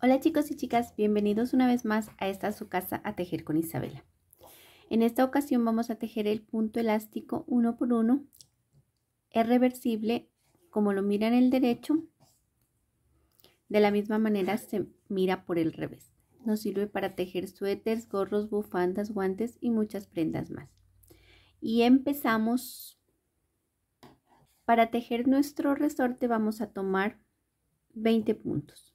Hola chicos y chicas, bienvenidos una vez más a esta su casa a tejer con Isabela. En esta ocasión vamos a tejer el punto elástico uno por uno. Es reversible como lo mira en el derecho, de la misma manera se mira por el revés. Nos sirve para tejer suéteres, gorros, bufandas, guantes y muchas prendas más. Y empezamos. Para tejer nuestro resorte vamos a tomar 20 puntos.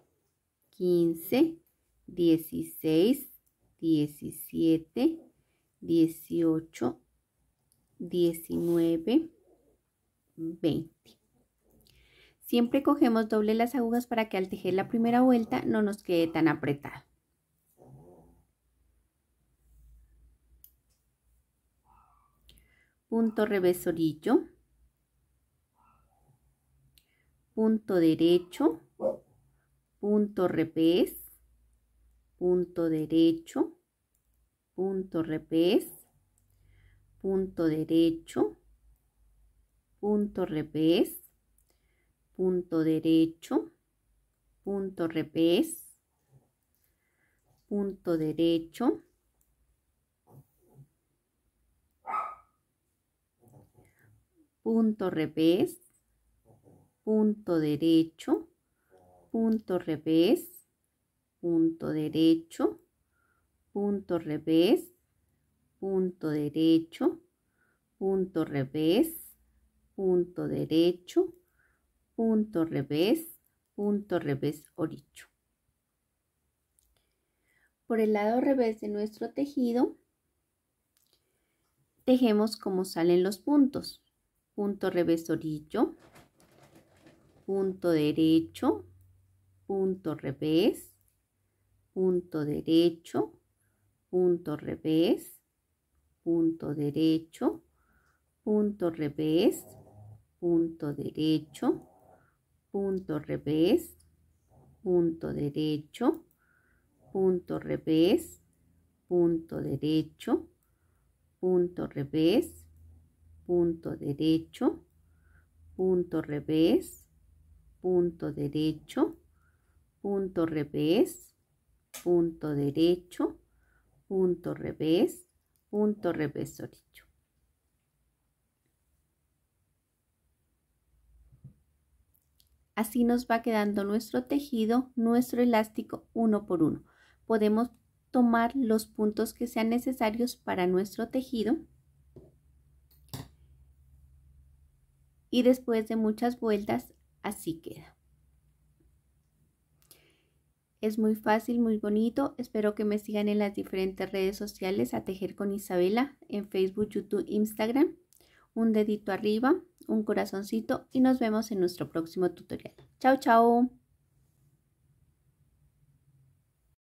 15, 16, 17, 18, 19, 20. Siempre cogemos doble las agujas para que al tejer la primera vuelta no nos quede tan apretada Punto revés orillo. Punto derecho punto repés, punto derecho, punto repés, punto derecho, punto repés, punto derecho, punto repés, punto derecho, punto repés, punto derecho, punto revés, punto derecho, punto revés, punto derecho, punto revés, punto derecho, punto revés, punto revés orillo Por el lado revés de nuestro tejido, tejemos como salen los puntos. Punto revés orillo, punto derecho, punto revés, punto derecho, punto revés, punto derecho, punto revés, punto derecho, punto revés, punto derecho, punto revés, punto derecho, punto revés, punto derecho, punto revés, punto derecho, punto revés, punto derecho, punto revés, punto revés orillo. Así nos va quedando nuestro tejido, nuestro elástico uno por uno. Podemos tomar los puntos que sean necesarios para nuestro tejido. Y después de muchas vueltas, así queda. Es muy fácil, muy bonito. Espero que me sigan en las diferentes redes sociales a Tejer con Isabela, en Facebook, YouTube, Instagram. Un dedito arriba, un corazoncito y nos vemos en nuestro próximo tutorial. Chao, chao.